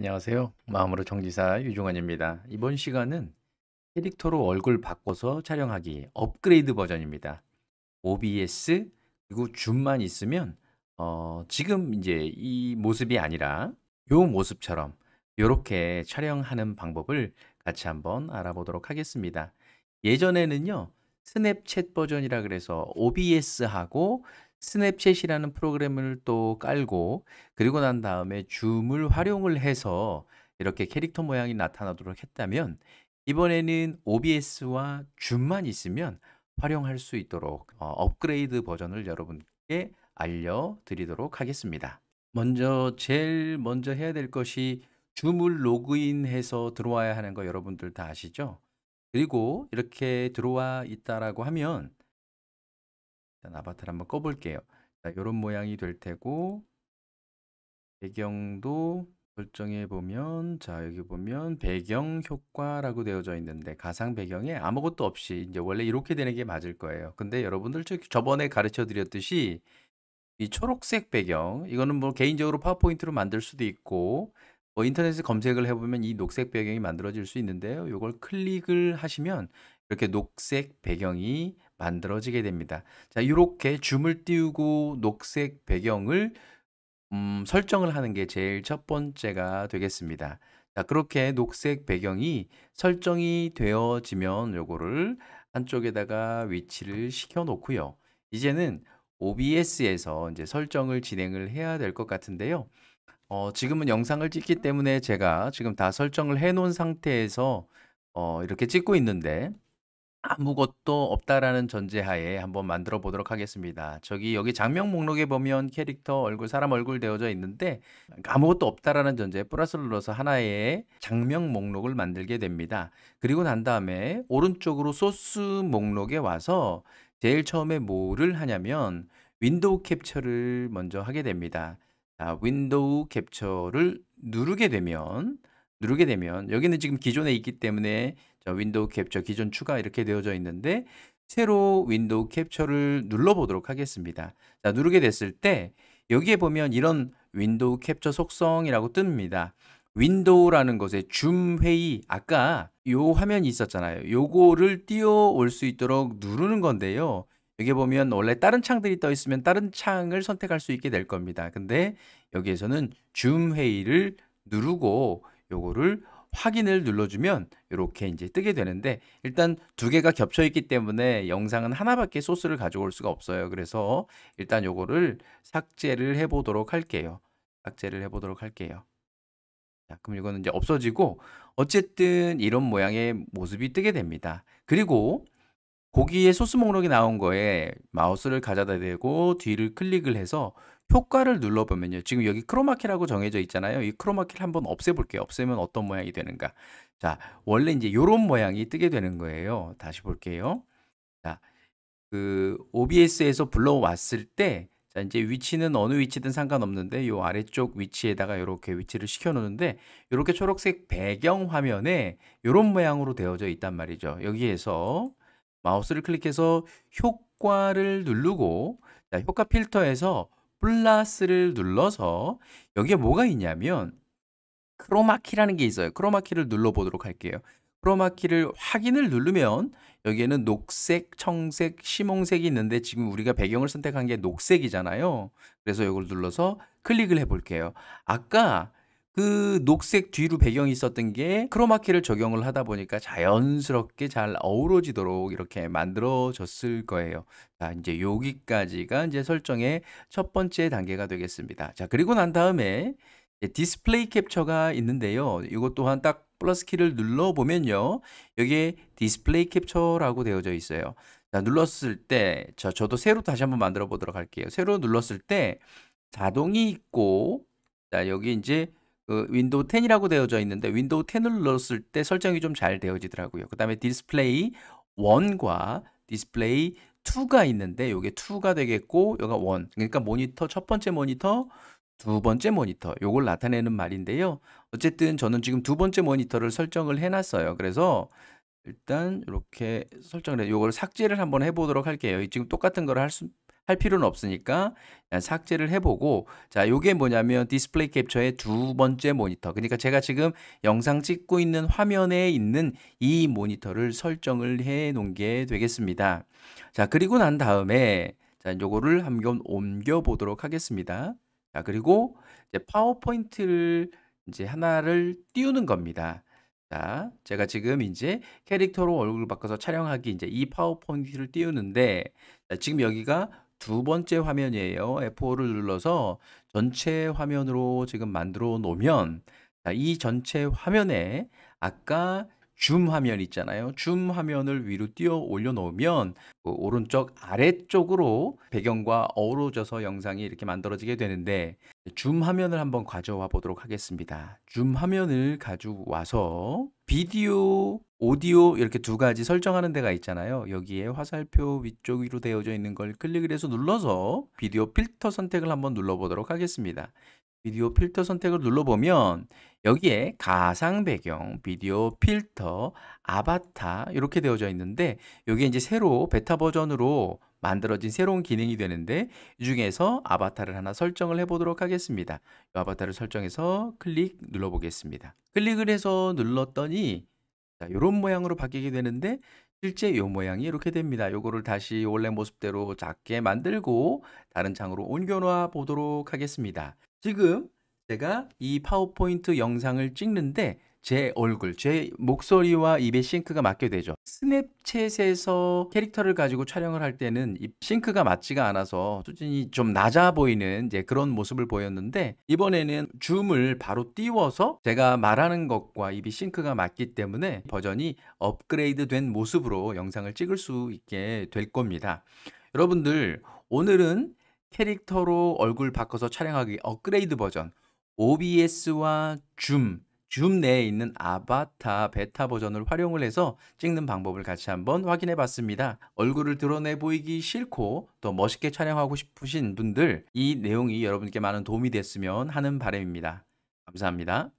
안녕하세요. 마음으로 정지사 유종환입니다. 이번 시간은 캐릭터로 얼굴 바꿔서 촬영하기 업그레이드 버전입니다. OBS 그리고 줌만 있으면 어, 지금 이제 이 모습이 아니라 요 모습처럼 이렇게 촬영하는 방법을 같이 한번 알아보도록 하겠습니다. 예전에는요. 스냅챗 버전이라 그래서 OBS하고 스냅챗이라는 프로그램을 또 깔고 그리고 난 다음에 줌을 활용을 해서 이렇게 캐릭터 모양이 나타나도록 했다면 이번에는 OBS와 줌만 있으면 활용할 수 있도록 어, 업그레이드 버전을 여러분께 알려드리도록 하겠습니다. 먼저 제일 먼저 해야 될 것이 줌을 로그인해서 들어와야 하는 거 여러분들 다 아시죠? 그리고 이렇게 들어와 있다라고 하면 일단 아바타를 한번 꺼볼게요. 자, 이런 모양이 될 테고 배경도 설정해 보면 자 여기 보면 배경 효과라고 되어져 있는데 가상 배경에 아무것도 없이 이제 원래 이렇게 되는 게 맞을 거예요. 근데 여러분들 저번에 가르쳐 드렸듯이 이 초록색 배경 이거는 뭐 개인적으로 파워포인트로 만들 수도 있고 뭐 인터넷에 검색을 해보면 이 녹색 배경이 만들어질 수 있는데요. 이걸 클릭을 하시면 이렇게 녹색 배경이 만들어지게 됩니다. 자, 이렇게 줌을 띄우고 녹색 배경을 음, 설정을 하는 게 제일 첫 번째가 되겠습니다. 자, 그렇게 녹색 배경이 설정이 되어지면 요거를 한쪽에다가 위치를 시켜 놓고요. 이제는 OBS에서 이제 설정을 진행을 해야 될 것 같은데요. 어, 지금은 영상을 찍기 때문에 제가 지금 다 설정을 해 놓은 상태에서 어, 이렇게 찍고 있는데 아무것도 없다라는 전제하에 한번 만들어 보도록 하겠습니다. 저기 여기 장명 목록에 보면 캐릭터 얼굴 사람 얼굴 되어져 있는데 아무것도 없다라는 전제에 플러스를 눌러서 하나의 장명 목록을 만들게 됩니다. 그리고 난 다음에 오른쪽으로 소스 목록에 와서 제일 처음에 뭐를 하냐면 윈도우 캡처를 먼저 하게 됩니다. 자, 윈도우 캡처를 누르게 되면 누르게 되면 여기는 지금 기존에 있기 때문에 윈도우 캡처 기존 추가 이렇게 되어져 있는데 새로 윈도우 캡처를 눌러보도록 하겠습니다. 자, 누르게 됐을 때 여기에 보면 이런 윈도우 캡처 속성이라고 뜹니다. 윈도우라는 것에 줌 회의 아까 요 화면이 있었잖아요. 요거를 띄워올 수 있도록 누르는 건데요. 여기 보면 원래 다른 창들이 떠 있으면 다른 창을 선택할 수 있게 될 겁니다. 근데 여기에서는 줌 회의를 누르고 요거를 확인을 눌러주면 이렇게 이제 뜨게 되는데 일단 두 개가 겹쳐 있기 때문에 영상은 하나밖에 소스를 가져올 수가 없어요 그래서 일단 요거를 삭제를 해 보도록 할게요 삭제를 해 보도록 할게요 자, 그럼 이거는 이제 없어지고 어쨌든 이런 모양의 모습이 뜨게 됩니다 그리고 고기의 소스 목록이 나온 거에 마우스를 가져다 대고 뒤를 클릭을 해서 효과를 눌러보면요. 지금 여기 크로마키라고 정해져 있잖아요. 이 크로마키를 한번 없애볼게요. 없애면 어떤 모양이 되는가. 자, 원래 이제 요런 모양이 뜨게 되는 거예요. 다시 볼게요. 자, 그 OBS에서 불러왔을 때 자, 이제 위치는 어느 위치든 상관없는데 요 아래쪽 위치에다가 이렇게 위치를 시켜 놓는데 이렇게 초록색 배경 화면에 요런 모양으로 되어져 있단 말이죠. 여기에서 마우스를 클릭해서 효과를 누르고 자, 효과 필터에서 플러스를 눌러서 여기에 뭐가 있냐면 크로마키라는 게 있어요. 크로마키를 눌러보도록 할게요. 크로마키를 확인을 누르면 여기에는 녹색, 청색, 시홍색이 있는데 지금 우리가 배경을 선택한 게 녹색이잖아요. 그래서 이걸 눌러서 클릭을 해볼게요. 아까 그 녹색 뒤로 배경이 있었던 게 크로마키를 적용을 하다 보니까 자연스럽게 잘 어우러지도록 이렇게 만들어졌을 거예요. 자, 이제 여기까지가 이제 설정의 첫 번째 단계가 되겠습니다. 자, 그리고 난 다음에 디스플레이 캡처가 있는데요. 이것 또한 딱 플러스 키를 눌러보면요. 여기에 디스플레이 캡처라고 되어져 있어요. 자, 눌렀을 때, 자, 저도 새로 다시 한번 만들어 보도록 할게요. 새로 눌렀을 때 자동이 있고, 자, 여기 이제 그 윈도우 10이라고 되어져 있는데 윈도우 10을 넣었을때 설정이 좀 잘 되어지더라고요. 그 다음에 디스플레이 1과 디스플레이 2가 있는데 요게 2가 되겠고 요가 1 그러니까 모니터 첫 번째 모니터 두 번째 모니터 요걸 나타내는 말인데요. 어쨌든 저는 지금 두 번째 모니터를 설정을 해놨어요. 그래서 일단 이렇게 설정을 해 요걸 삭제를 한번 해보도록 할게요. 지금 똑같은 걸할수 할 필요는 없으니까 삭제를 해보고 자요게 뭐냐면 디스플레이 캡처의 두 번째 모니터 그러니까 제가 지금 영상 찍고 있는 화면에 있는 이 모니터를 설정을 해 놓은 게 되겠습니다 자 그리고 난 다음에 자 요거를 한번 옮겨 보도록 하겠습니다 자 그리고 이제 파워포인트를 이제 하나를 띄우는 겁니다 자, 제가 지금 이제 캐릭터로 얼굴 바꿔서 촬영하기 이제 이 파워포인트를 띄우는데 자, 지금 여기가 두 번째 화면이에요. F5를 눌러서 전체 화면으로 지금 만들어 놓으면 자, 이 전체 화면에 아까 줌 화면 있잖아요. 줌 화면을 위로 띄어 올려놓으면 그 오른쪽 아래쪽으로 배경과 어우러져서 영상이 이렇게 만들어지게 되는데 줌 화면을 한번 가져와 보도록 하겠습니다. 줌 화면을 가져와서 비디오, 오디오 이렇게 두 가지 설정하는 데가 있잖아요. 여기에 화살표 위쪽 위로 되어져 있는 걸 클릭을 해서 눌러서 비디오 필터 선택을 한번 눌러보도록 하겠습니다. 비디오 필터 선택을 눌러보면 여기에 가상 배경, 비디오 필터, 아바타 이렇게 되어져 있는데 여기에 이제 새로 베타 버전으로 만들어진 새로운 기능이 되는데 이 중에서 아바타를 하나 설정을 해보도록 하겠습니다. 이 아바타를 설정해서 클릭 눌러보겠습니다. 클릭을 해서 눌렀더니 자, 이런 모양으로 바뀌게 되는데 실제 이 모양이 이렇게 됩니다. 이거를 다시 원래 모습대로 작게 만들고 다른 창으로 옮겨놔 보도록 하겠습니다. 지금 제가 이 파워포인트 영상을 찍는데 제 얼굴, 제 목소리와 입에 싱크가 맞게 되죠. 스냅챗에서 캐릭터를 가지고 촬영을 할 때는 입 싱크가 맞지가 않아서 수준이 좀 낮아 보이는 이제 그런 모습을 보였는데 이번에는 줌을 바로 띄워서 제가 말하는 것과 입이 싱크가 맞기 때문에 버전이 업그레이드 된 모습으로 영상을 찍을 수 있게 될 겁니다. 여러분들 오늘은 캐릭터로 얼굴 바꿔서 촬영하기 업그레이드 버전 OBS와 줌, 줌 내에 있는 아바타 베타 버전을 활용을 해서 찍는 방법을 같이 한번 확인해 봤습니다. 얼굴을 드러내 보이기 싫고 더 멋있게 촬영하고 싶으신 분들 이 내용이 여러분께 많은 도움이 됐으면 하는 바람입니다. 감사합니다.